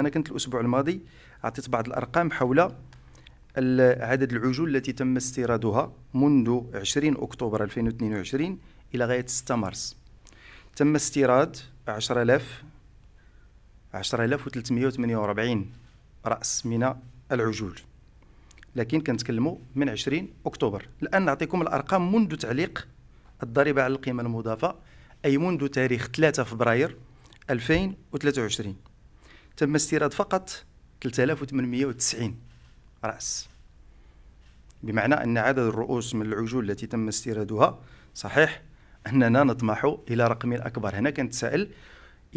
انا كنت الاسبوع الماضي اعطيت بعض الارقام حول عدد العجول التي تم استيرادها منذ 20 اكتوبر 2022 الى غايه 6 مارس تم استيراد 10000 10348 راس من العجول لكن كنتكلموا من 20 اكتوبر الان نعطيكم الارقام منذ تعليق الضريبه على القيمه المضافه اي منذ تاريخ 3 فبراير 2023 تم استيراد فقط 3890 راس بمعنى ان عدد الرؤوس من العجول التي تم استيرادها صحيح اننا نطمح الى رقم اكبر هنا كنتسائل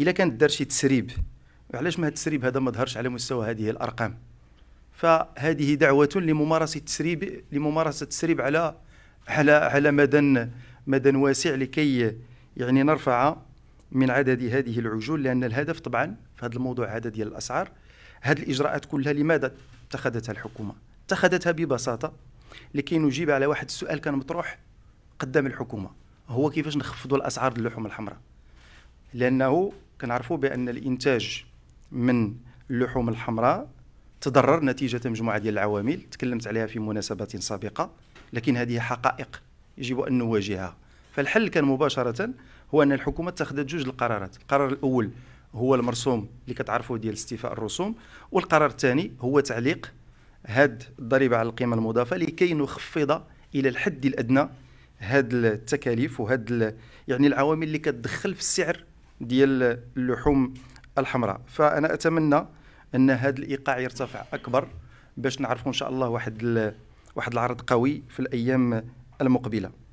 الا كان دار شي تسريب علاش ما هذا التسريب هذا ما ظهرش على مستوى هذه الارقام فهذه دعوه لممارسه التسريب لممارسه التسريب على على على مدى مدى واسع لكي يعني نرفع من عدد هذه العجول لان الهدف طبعا في هذا الموضوع هذا ديال الاسعار هذه الاجراءات كلها لماذا اتخذتها الحكومه اتخذتها ببساطه لكي نجيب على واحد السؤال كان مطروح قدام الحكومه هو كيفاش نخفضوا الاسعار اللحوم الحمراء لانه كنعرفوا بان الانتاج من اللحوم الحمراء تضرر نتيجه مجموعه ديال العوامل تكلمت عليها في مناسبه سابقه لكن هذه حقائق يجب ان نواجهها فالحل كان مباشره هو ان الحكومه اتخذت جوج القرارات القرار الاول هو المرسوم اللي كتعرفوا ديال استيفاء الرسوم والقرار الثاني هو تعليق هاد الضريبه على القيمه المضافه لكي نخفض الى الحد الادنى هاد التكاليف وهاد يعني العوامل اللي كتدخل في السعر ديال اللحوم الحمراء فانا اتمنى ان هذا الايقاع يرتفع اكبر باش نعرفوا ان شاء الله واحد واحد العرض قوي في الايام المقبله